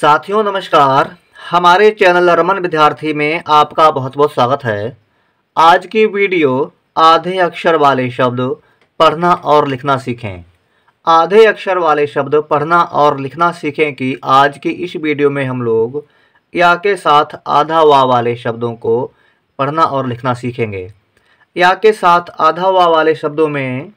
साथियों नमस्कार हमारे चैनल रमन विद्यार्थी में आपका बहुत बहुत स्वागत है आज की वीडियो आधे अक्षर वाले शब्द पढ़ना और लिखना सीखें आधे अक्षर वाले शब्द पढ़ना और लिखना सीखें कि आज की इस वीडियो में हम लोग या के साथ आधा वा वाले शब्दों को पढ़ना और लिखना सीखेंगे या के साथ आधा वा वाले शब्दों में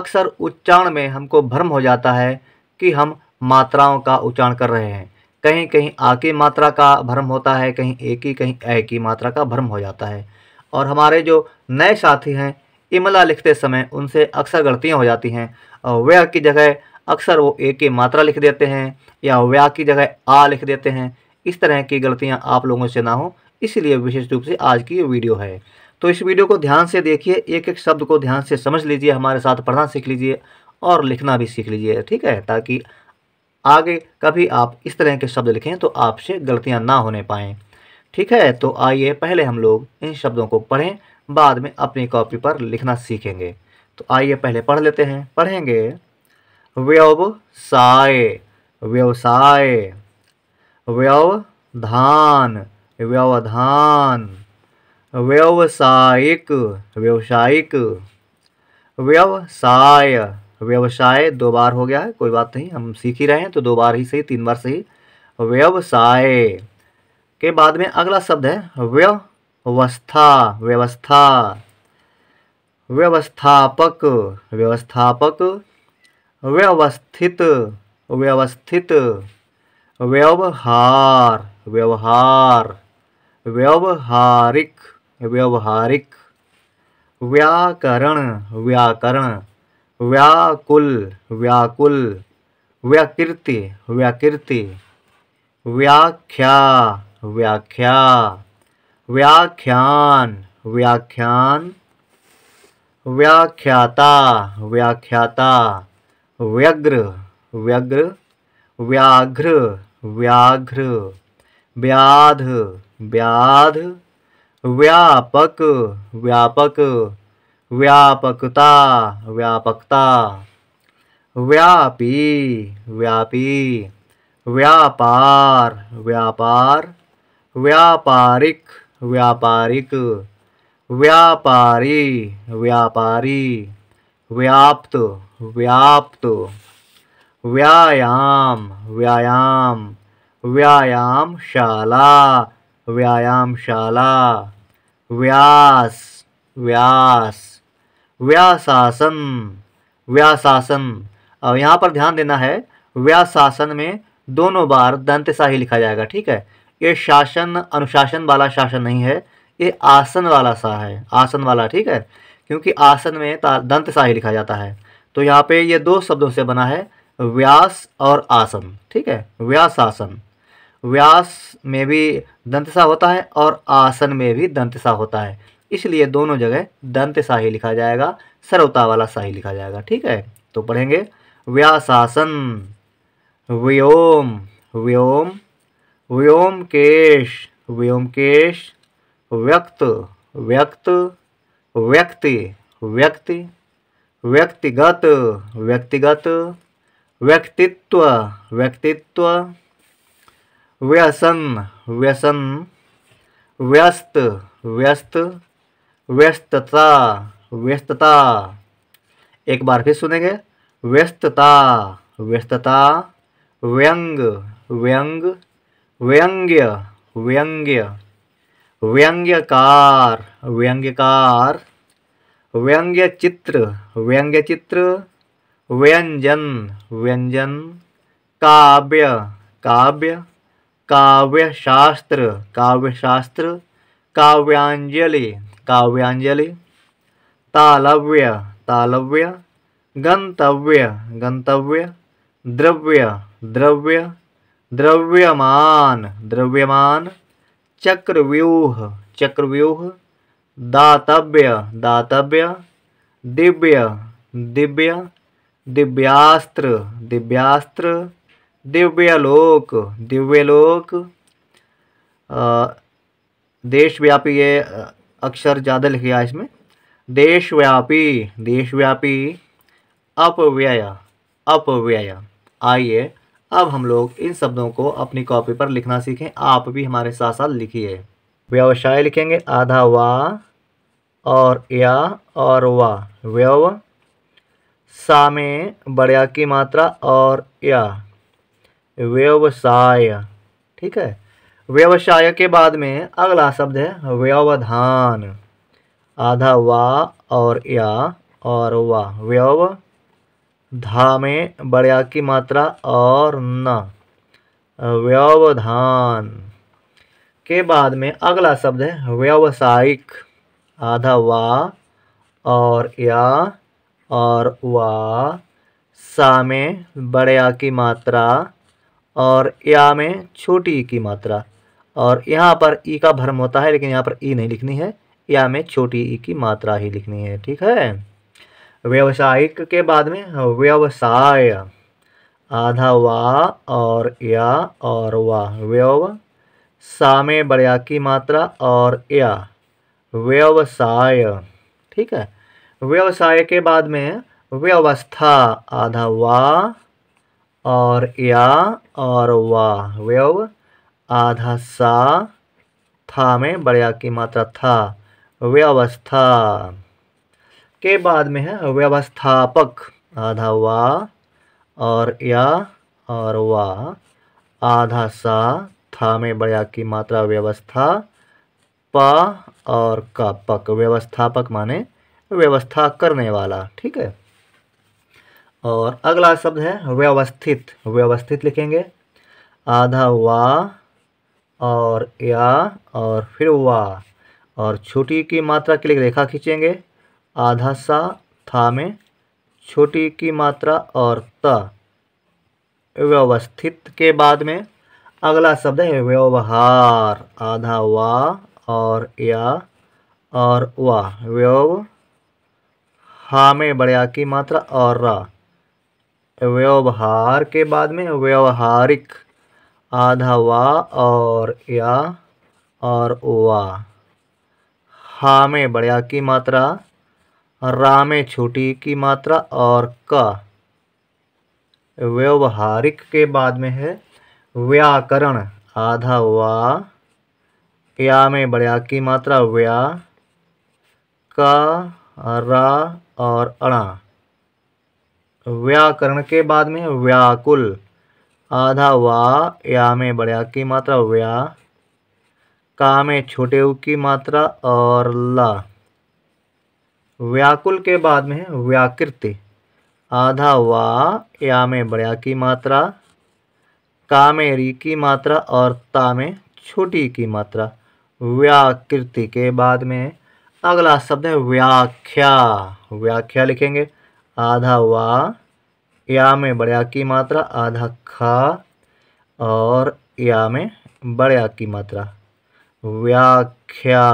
अक्सर उच्चारण में हमको भ्रम हो जाता है कि हम मात्राओं का उच्चारण कर रहे हैं कहीं कहीं आ की मात्रा का भ्रम होता है कहीं ए की कहीं ए की मात्रा का भ्रम हो जाता है और हमारे जो नए साथी हैं इमला लिखते समय उनसे अक्सर गलतियाँ हो जाती हैं व्य की जगह अक्सर वो ए की मात्रा लिख देते हैं या व्या की जगह आ लिख देते हैं इस तरह की गलतियाँ आप लोगों से ना हो इसलिए विशेष रूप से आज की ये वीडियो है तो इस वीडियो को ध्यान से देखिए एक एक शब्द को ध्यान से समझ लीजिए हमारे साथ पढ़ना सीख लीजिए और लिखना भी सीख लीजिए ठीक है ताकि आगे कभी आप इस तरह के शब्द लिखें तो आपसे गलतियां ना होने पाएँ ठीक है तो आइए पहले हम लोग इन शब्दों को पढ़ें बाद में अपनी कॉपी पर लिखना सीखेंगे तो आइए पहले पढ़ लेते हैं पढ़ेंगे व्यवसाय व्यवसाय व्यवधान व्यवधान व्यवसायिक व्यवसायिक व्यवसाय व्यवसाय दो बार हो गया है कोई बात नहीं हम सीख ही रहे हैं तो दो बार ही सही तीन बार सही व्यवसाय के बाद में अगला शब्द है व्यवस्था व्यवस्था व्यवस्थापक व्यवस्थापक व्यवस्थित व्यवस्थित व्यवहार व्यवहार व्यवहारिक व्यवहारिक व्याकरण व्याकरण व्याकुल व्याकुल व्याकृति व्याकृति व्याख्या व्याख्या व्याख्यान व्याख्यान व्याख्याता व्याख्याता व्यग्र व्यग्र व्याघ्र व्याघ्र व्याध व्याध व्यापक व्यापक व्यापकता व्यापकता व्यापी व्यापी व्यापार व्यापार व्यापारिक व्यापारिक व्यापारी व्यापारी व्याप्त व्याप्त व्यायाम व्यायाम व्यायामशाला व्यायामशाला व्यास व्यास व्यासासन व्यासासन और यहाँ पर ध्यान देना है व्यासासन में दोनों बार शाही लिखा जाएगा ठीक है ये शासन अनुशासन वाला शासन नहीं है ये आसन वाला सा है आसन वाला ठीक है क्योंकि आसन में दंतशाही लिखा जाता है तो यहाँ पे ये दो शब्दों से बना है व्यास और आसन ठीक है व्यास आसन व्यास में भी दंतसा होता है और आसन में भी दंतसा होता है इसलिए दोनों जगह दंत शाही लिखा जाएगा सर्वता वाला शाही लिखा जाएगा ठीक है तो पढ़ेंगे व्यासासन व्योम व्योम व्योम केश व्योम केश व्यक्त व्यक्त व्यक्ति व्यक्ति व्यक्तिगत व्यक्तिगत व्यक्तित्व व्यक्तित्व व्यसन व्यसन व्यस्त व्यस्त व्यस्तता व्यस्तता एक बार फिर सुनेंगे व्यस्तता व्यस्तता व्यंग व्यंग व्यंग्य व्यंग्य व्यंग्यकार व्यंग्यकार व्यंग्य चित्र व्यंग्य चित्र व्यंजन व्यंजन काव्य काव्य काव्यशास्त्र काव्यशास्त्र काव्यांजलि काव्यांजलि तालव्य तालव्य गंतव्य गंतव्य द्रव्य द्रव्य द्रव्यमान द्रव्यमान चक्रव्यूह चक्रव्यूह दातव्य दातव्य दिव्य दिव्य दिव्यास्त्र दिव्यास्त्र दिव्यलोक दिव्यलोक देशव्यापी ये अक्षर ज़्यादा लिख गया इसमें देशव्यापी देशव्यापी अपव्यय अपव्यय आइए अब हम लोग इन शब्दों को अपनी कॉपी पर लिखना सीखें आप भी हमारे साथ साथ लिखिए व्यवसाय लिखेंगे आधा वा और या और वा व्यव सा में बड़िया की मात्रा और या व्यवसाय ठीक है व्यवसाय के बाद में अगला शब्द है व्यवधान आधा वा और या और वा व्यव धा में बड़िया की मात्रा और न व्यवधान के बाद में अगला शब्द है व्यावसायिक आधा वा और या और वा सा में बड़िया की मात्रा और या में छोटी की मात्रा और यहाँ पर ई का भ्रम होता है लेकिन यहाँ पर ई नहीं लिखनी है या में छोटी ई की मात्रा ही लिखनी है ठीक है व्यवसायिक के बाद में व्यवसाय आधा वा और या और वा व्यव सा में बड़िया की मात्रा और या व्यवसाय ठीक है व्यवसाय के बाद में व्यवस्था आधा वा और या और वा व्यव आधा सा था में बड़ा की मात्रा था व्यवस्था के बाद में है व्यवस्थापक आधा वा और या और वा आधा सा था में बड़े की मात्रा व्यवस्था पा और का पक व्यवस्थापक माने व्यवस्था करने वाला ठीक है और अगला शब्द है व्यवस्थित व्यवस्थित लिखेंगे आधा वा और या और फिर वा और छोटी की मात्रा के लिए रेखा खींचेंगे आधा सा था में छोटी की मात्रा और त व्यवस्थित के बाद में अगला शब्द है व्यवहार आधा वा और या और वा व्यव हा में बड़े की मात्रा और रा व्यवहार के बाद में व्यवहारिक आधा वा और या और वा हा में बढ़िया की मात्रा रा में छोटी की मात्रा और क व्यवहारिक के बाद में है व्याकरण आधा वा या में बढ़िया की मात्रा व्या का रा और अणा व्याकरण के बाद में व्याकुल आधा वा या में बड़े आ की मात्रा व्या का में छोटे उ की मात्रा और ला व्याकुल के बाद में है व्याकृति आधा वा या में बड़े आ की मात्रा का में री की मात्रा और ता में छोटी की मात्रा व्याकृति के बाद में अगला शब्द है व्याख्या व्याख्या लिखेंगे आधा वा या में बड़ा की मात्रा आधा खा और या में बड़ा की मात्रा व्याख्या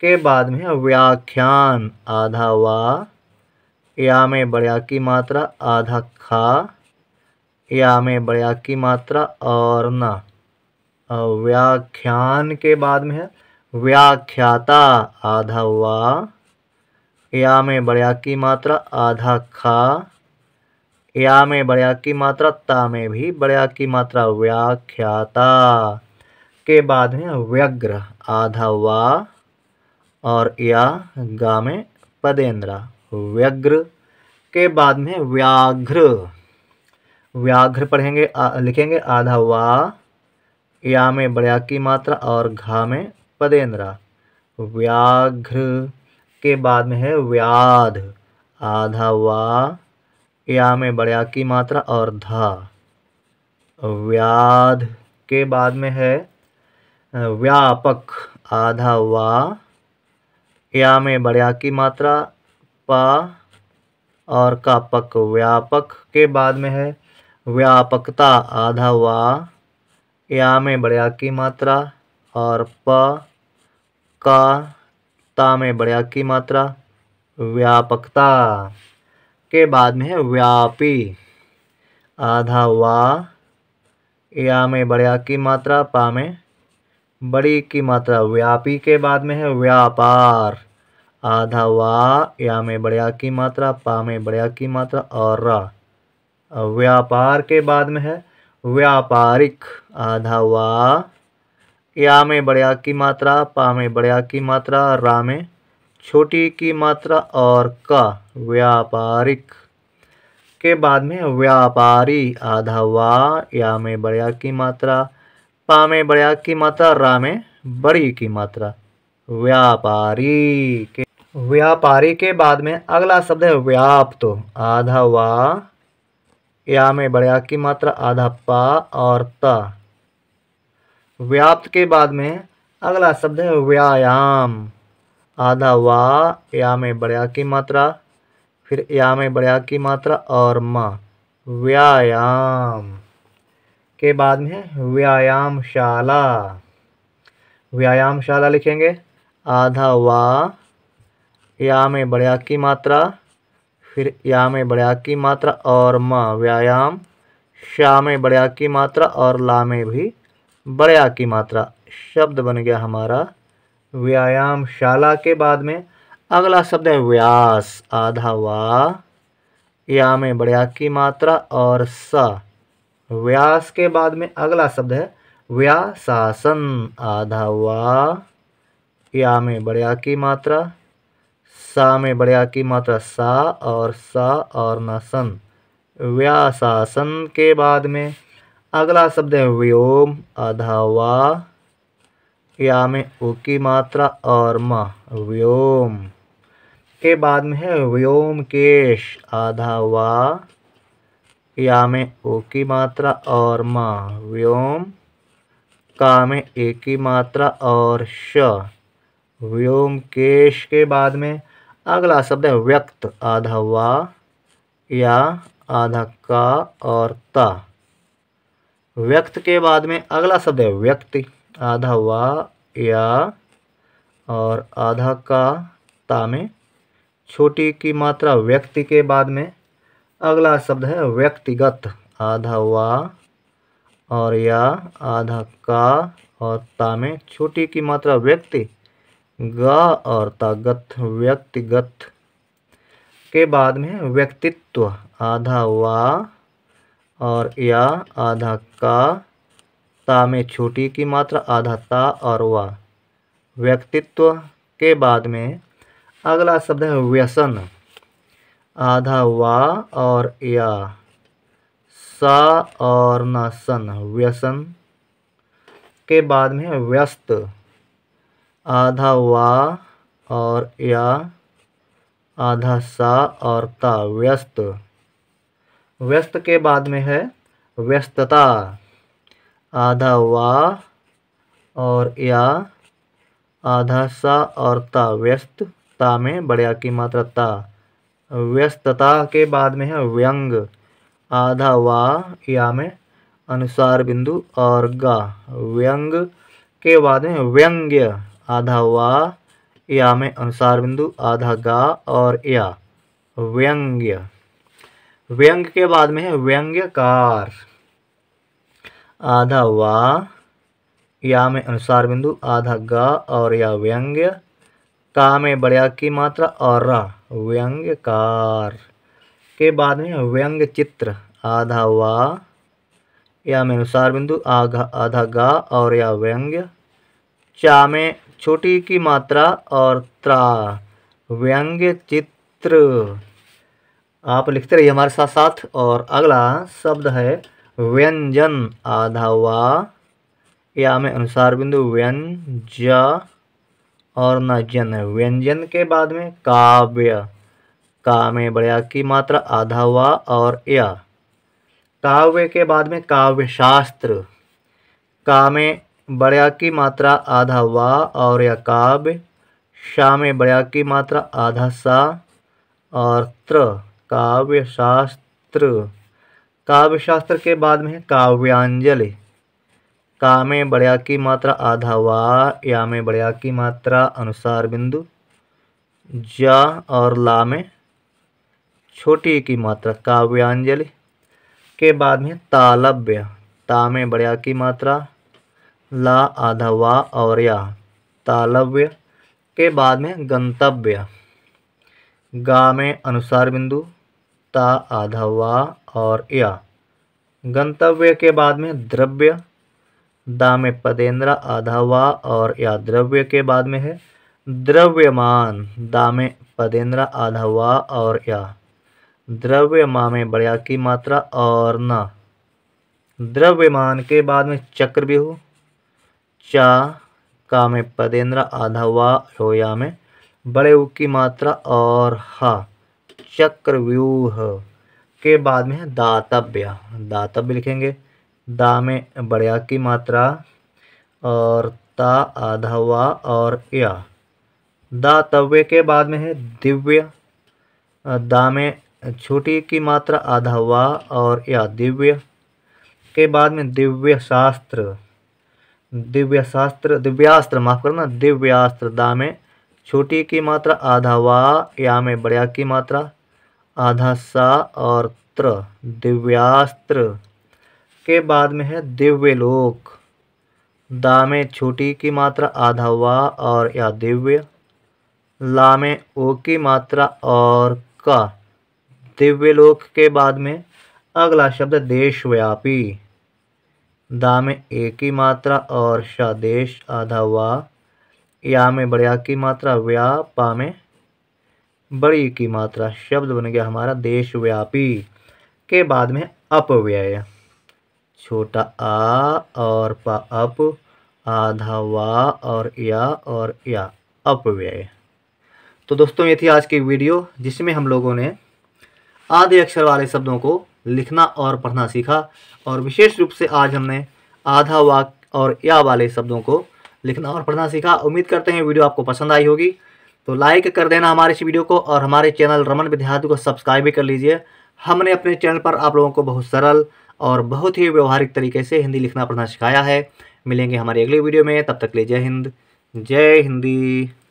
के बाद में व्याख्यान आधा वा या में बड़ा की मात्रा आधा खा या में बड़ा की मात्रा और न व्याख्यान के बाद में है व्याख्याता आधा वा या में बड़ा की मात्रा आधा खा या में बड़े की मात्रा ता में भी बड़ा की मात्रा व्याख्याता के बाद में व्यग्र आधा वा और या गा में पदेंद्रा व्यग्र के बाद में व्याघ्र व्याघ्र पढ़ेंगे आ, लिखेंगे आधा वा या में बड़े की मात्रा और घा में पदेंद्रा व्याघ्र के बाद में है व्याध आधा वा या में बढ़िया की मात्रा और धा व्याध के बाद में है व्यापक आधा वा या में बढ़िया की मात्रा पा और कापक व्यापक के बाद में है व्यापकता आधा वा या में बढ़िया की मात्रा और प का ता में बढ़िया की मात्रा व्यापकता के बाद में है व्यापी आधा वा या में बड़े की मात्रा पा में बड़ी की मात्रा व्यापी के बाद में है व्यापार आधा वा या में बड़े की मात्रा पा में बड़े की मात्रा और रा व्यापार के बाद में है व्यापारिक आधा वा या में बड़े की मात्रा पा में बड़े की मात्रा रा में छोटी की मात्रा और का व्यापारिक के बाद में व्यापारी आधा वा या में बड़िया की मात्रा पा में बड़िया की मात्रा रा में बड़ी की मात्रा व्यापारी के व्यापारी के बाद में अगला शब्द है व्याप्त आधा वा या में बड़िया की मात्रा आधा पा और ता व्याप्त के बाद में अगला शब्द है व्यायाम आधा वा या में बड़या की मात्रा फिर या में बड़या की मात्रा और म व्यायाम के बाद में व्यायामशाला व्यायामशाला लिखेंगे आधा वा या में बड़या की मात्रा फिर या में बड़या की मात्रा और म व्यायाम शा में बड़या की मात्रा और ला में भी बड़या की मात्रा शब्द बन गया हमारा व्यायाम शाला के बाद में अगला शब्द है व्यास आधा वा या में बढ़िया की मात्रा और स व्यास के बाद में अगला शब्द है व्यासासन आधा वा या में बढ़िया की मात्रा सा में बढ़िया की मात्रा सा और सा और न सन व्यासासन के बाद में अगला शब्द है व्योम वा या में ओ की मात्रा और म व्योम के बाद में है व्योम केश आधा वा या में ओ की मात्रा और म व्योम का में ए की मात्रा और श व्योम केश के बाद में अगला शब्द है व्यक्त आधा वा या आधा का और ता व्यक्त के बाद में अगला शब्द है व्यक्ति आधा वा या और आधा का ता में छोटी की मात्रा व्यक्ति के बाद में अगला शब्द है व्यक्तिगत आधा वा और या आधा का और ता में छोटी की मात्रा व्यक्ति गा और तागत व्यक्तिगत के बाद में व्यक्तित्व आधा वा और या आधा का ता में छोटी की मात्रा आधा ता और वा व्यक्तित्व के बाद में अगला शब्द है व्यसन आधा वा और या सा और न सन व्यसन के बाद में व्यस्त आधा वा और या आधा सा और ता व्यस्त व्यस्त के बाद में है व्यस्तता आधा वा और या आधा सा और ता व्यस्तता में बड़े की मात्रा ता व्यस्तता के बाद में है व्यंग आधा वा या में अनुसार बिंदु और गा व्यंग के बाद में व्यंग्य आधा वा या में अनुसार बिंदु आधा गा और या व्यंग्य व्यंग के बाद में है व्यंग्यकार आधा वा या में अनुसार बिंदु आधा ग और या व्यंग्य का में बड़िया की मात्रा और रा व्यंग्यकार के बाद में व्यंग्य चित्र आधा वा या में अनुसार बिंदु आधा आधा गा और या व्यंग्य चा में छोटी की मात्रा और त्रा व्यंग्य चित्र आप लिखते रहिए हमारे साथ साथ और अगला शब्द है व्यंजन आधा वा या में अनुसार बिंदु व्यंज और न जन व्यंजन के बाद में काव्य का में बड़या की मात्रा आधा वा और या काव्य के बाद में काव्य शास्त्र का में बड़या की मात्रा आधा वा और या काव्य शा में बड़ा की मात्रा आधा सा और त्र काव्य शास्त्र काव्य शास्त्र के बाद में है काव्यांजलि का में बड़या की मात्रा आधा वा या में बड़िया की मात्रा अनुसार बिंदु जा और ला में छोटी की मात्रा काव्यांजलि के बाद में तालव्य ता में बड़या की मात्रा ला आधा वा और या तालव्य के बाद में गंतव्य गा में अनुसार बिंदु आधा वा और या गंतव्य के बाद में द्रव्य दा में पदेंद्रा आधा वा और या द्रव्य के बाद में है द्रव्यमान दा में पदेंद्रा आधा और या द्रव्य माँ में बढ़िया की मात्रा और न द्रव्यमान के बाद में चक्र भी हो चा का में पदेंद्र आधा वा या में बड़े उ की मात्रा और हा चक्रव्यूह के बाद में है दातव्य दातव्य लिखेंगे दा में बड़या की मात्रा और ता आधा वा और या दातव्य के बाद में है दिव्य दा में छोटी की मात्रा आधा वा और या दिव्य के बाद में दिव्य शास्त्र दिव्य शास्त्र दिव्यास्त्र माफ करना दिव्यास्त्र दा में छोटी की मात्रा आधा या में बड़या की मात्रा आधा सा और त्र दिव्यास्त्र के बाद में है दिव्य लोक दा में छोटी की मात्रा आधा वा और या दिव्य ला में ओ की मात्रा और का दिव्य लोक के बाद में अगला शब्द देशव्यापी दा में ए की मात्रा और शादेश आधा वा या में बड़िया की मात्रा व्या पा में बड़ी की मात्रा शब्द बन गया हमारा देशव्यापी के बाद में अपव्यय छोटा आ और प अप आधा वा और या और या अपव्यय तो दोस्तों ये थी आज की वीडियो जिसमें हम लोगों ने आधे अक्षर वाले शब्दों को लिखना और पढ़ना सीखा और विशेष रूप से आज हमने आधा वाक और या वाले शब्दों को लिखना और पढ़ना सीखा उम्मीद करते हैं वीडियो आपको पसंद आई होगी तो लाइक कर देना हमारे इस वीडियो को और हमारे चैनल रमन विद्यार्थी को सब्सक्राइब भी कर लीजिए हमने अपने चैनल पर आप लोगों को बहुत सरल और बहुत ही व्यवहारिक तरीके से हिंदी लिखना पढ़ना सिखाया है मिलेंगे हमारी अगली वीडियो में तब तक ले जय हिंद जय हिंदी